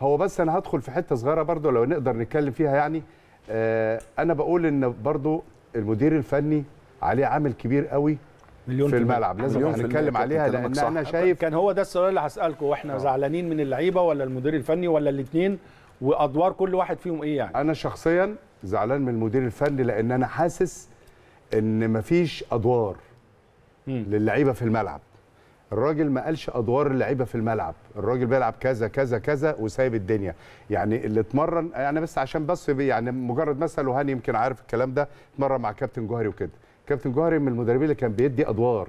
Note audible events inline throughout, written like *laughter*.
هو بس انا هدخل في حته صغيره برضو لو نقدر نتكلم فيها يعني آه انا بقول ان برضو المدير الفني عليه عامل كبير قوي مليون في الملعب لازم هنتكلم عليها لان صح. انا شايف كان هو ده السؤال اللي هسالكم واحنا آه. زعلانين من اللعيبه ولا المدير الفني ولا الاثنين وادوار كل واحد فيهم ايه يعني انا شخصيا زعلان من المدير الفني لان انا حاسس ان مفيش ادوار للعيبه في الملعب الراجل ما قالش ادوار اللعيبه في الملعب الراجل بيلعب كذا كذا كذا وسايب الدنيا يعني اللي اتمرن يعني بس عشان بس يعني مجرد مثل وهاني يمكن عارف الكلام ده اتمرن مع كابتن جوهري وكده كابتن جوهري من المدربين اللي كان بيدي ادوار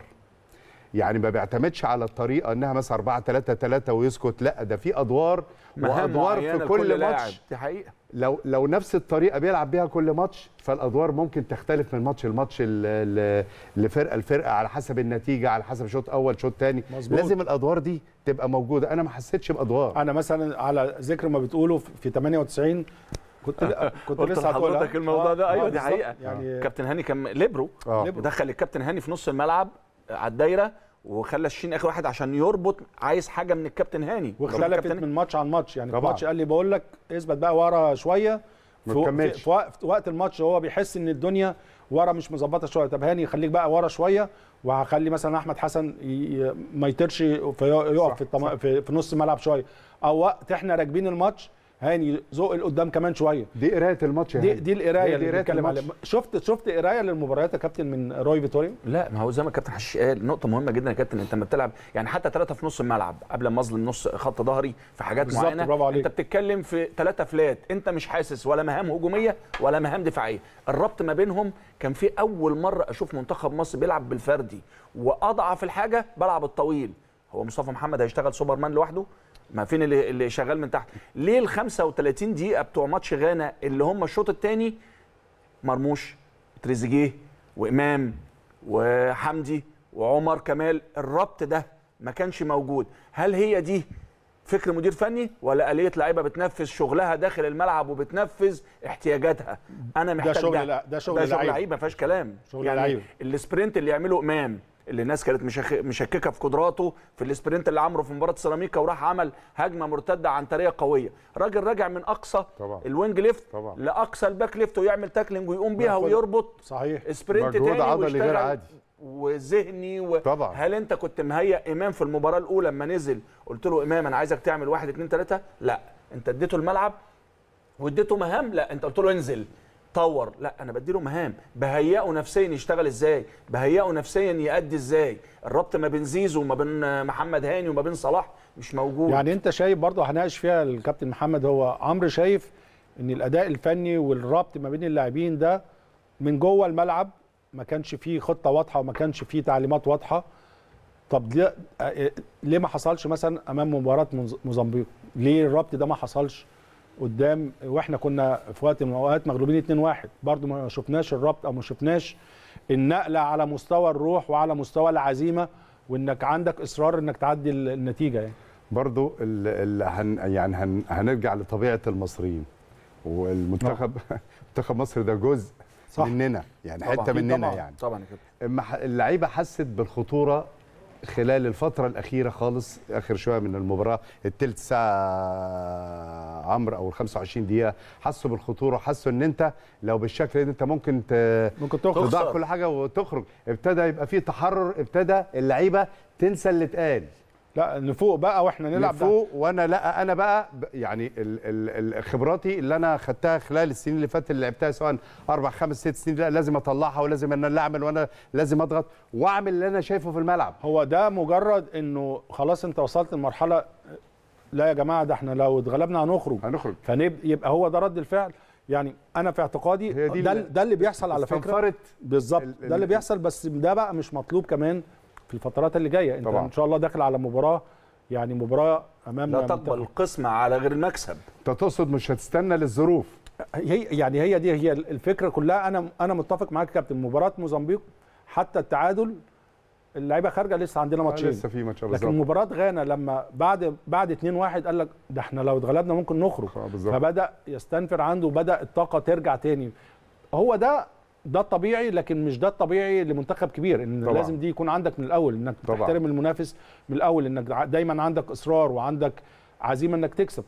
يعني ما بيعتمدش على الطريقه انها مثلا 4 3 3 ويسكت لا ده في ادوار وادوار في كل ماتش دي حقيقه لو لو نفس الطريقه بيلعب بيها كل ماتش فالادوار ممكن تختلف من ماتش لماتش لفرقه لفرقه على حسب النتيجه على حسب شوط اول شوط ثاني لازم الادوار دي تبقى موجوده انا ما حسيتش بادوار انا مثلا على ذكر ما بتقوله في 98 كنت *laughs* كنت لسه هقول لك الموضوع ده آه. ايوه آه، دي حقيقه يعني كابتن هاني كان ليبرو آه. دخل الكابتن هاني في نص الملعب على الدايره وخلى الشين اخر واحد عشان يربط عايز حاجه من الكابتن هاني واختلفت من ماتش عن يعني ماتش يعني طبعا. الماتش قال لي بقول لك اثبت بقى ورا شويه في, في, في وقت الماتش هو بيحس ان الدنيا ورا مش مظبطه شويه طب هاني خليك بقى ورا شويه وهخلي مثلا احمد حسن ي... ما يطيرش يقف في, الطم... في, في نص الملعب شويه او وقت احنا راكبين الماتش هاني ذوق لقدام كمان شويه دي قرايه الماتش دي دي القرايه اللي بنتكلم عليها شفت شفت قرايه للمباريات يا كابتن من روي فيتوريا لا ما هو زي ما الكابتن حشيش قال نقطه مهمه جدا يا كابتن انت لما بتلعب يعني حتى ثلاثه في نص الملعب قبل ما اظلم نص خط ظهري في حاجات معينه انت بتتكلم في ثلاثه فلات انت مش حاسس ولا مهام هجوميه ولا مهام دفاعيه الربط ما بينهم كان في اول مره اشوف منتخب مصر بيلعب بالفردي واضعف الحاجه بلعب الطويل هو مصطفى محمد هيشتغل سوبرمان لوحده ما فين اللي شغال من تحت ليه ال 35 دقيقه بتوع ماتش غانا اللي هم الشوط الثاني مرموش تريزيجيه وامام وحمدي وعمر كمال الربط ده ما كانش موجود هل هي دي فكر مدير فني ولا آلية لعيبة بتنفذ شغلها داخل الملعب وبتنفذ احتياجاتها أنا محتاج ده شغل ده, لا ده شغل, ده شغل لعيبة ما فيهاش كلام شغل يعني لعيبة السبرنت اللي يعمله إمام اللي الناس كانت مشككه في قدراته في السبرنت اللي عمره في مباراه سيراميكا وراح عمل هجمه مرتده عن طريقه قويه راجل راجع من اقصى طبعا. الوينج ليفت طبعا. لاقصى الباك ليفت ويعمل تاكلينج ويقوم بيها ويربط صحيح سبرنت تاني عضلي غير عادي وذهني و... طبعا. هل انت كنت مهيئ امام في المباراه الاولى لما نزل قلت له امام انا عايزك تعمل واحد اتنين تلاته لا انت اديته الملعب واديته مهام لا انت قلت له انزل طور لا انا بديله مهام بهيئه نفسيا يشتغل ازاي بهيئه نفسيا يأدي ازاي الربط ما بين زيزو وما بين محمد هاني وما بين صلاح مش موجود يعني انت شايف برضه هناقش فيها الكابتن محمد هو عمرو شايف ان الاداء الفني والربط ما بين اللاعبين ده من جوه الملعب ما كانش فيه خطه واضحه وما كانش فيه تعليمات واضحه طب ليه آه، آه، ليه ما حصلش مثلا امام مباراه موزمبيق ليه الربط ده ما حصلش قدام واحنا كنا في وقت من الاوقات مغلوبين 2-1 برضه ما شفناش الربط او ما شفناش النقله على مستوى الروح وعلى مستوى العزيمه وانك عندك اصرار انك تعدي النتيجه يعني برضه الـ الـ هن يعني هن هنرجع لطبيعه المصريين والمنتخب آه. *laughs* منتخب مصر ده جزء صح. مننا يعني طبعًا. حته مننا طبعًا. يعني طبعا كده اللعيبه حست بالخطوره خلال الفترة الأخيرة خالص آخر شوية من المباراة الثلث ساعة عمرو او ال 25 دقيقه حسوا بالخطوره حسوا ان انت لو بالشكل ده انت ممكن ت... ممكن تخسر تضع كل حاجه وتخرج ابتدى يبقى في تحرر ابتدى اللعيبه تنسى اللي اتقال لا نفوق بقى واحنا نلعب نفوق وانا لا انا بقى يعني خبراتي اللي انا خدتها خلال السنين اللي فاتت اللي لعبتها سواء اربع خمس ست سنين لا لازم اطلعها ولازم ان انا اعمل وانا لازم اضغط واعمل اللي انا شايفه في الملعب هو ده مجرد انه خلاص انت وصلت لمرحله لا يا جماعه ده احنا لو اتغلبنا هنخرج هنخرج فيبقى هو ده رد الفعل يعني انا في اعتقادي ده, اللي ده اللي بيحصل على فكره بالظبط ده اللي بيحصل بس ده بقى مش مطلوب كمان في الفترات اللي جايه انت طبعا. ان شاء الله داخل على مباراه يعني مباراه امام لا تقبل القسمه على غير المكسب انت تقصد مش هتستنى للظروف هي يعني هي دي هي الفكره كلها انا انا متفق معاك يا كابتن مباراه موزمبيق حتى التعادل اللعيبه خارجه لسه عندنا ماتشين لسه في ماتش لكن مباراه غانا لما بعد بعد 2 1 قال لك ده احنا لو اتغلبنا ممكن نخرج آه، فبدا يستنفر عنده وبدا الطاقه ترجع تاني هو ده ده الطبيعي لكن مش ده الطبيعي لمنتخب كبير ان طبعا. لازم دي يكون عندك من الاول انك تحترم المنافس من الاول انك دايما عندك اصرار وعندك عزيمه انك تكسب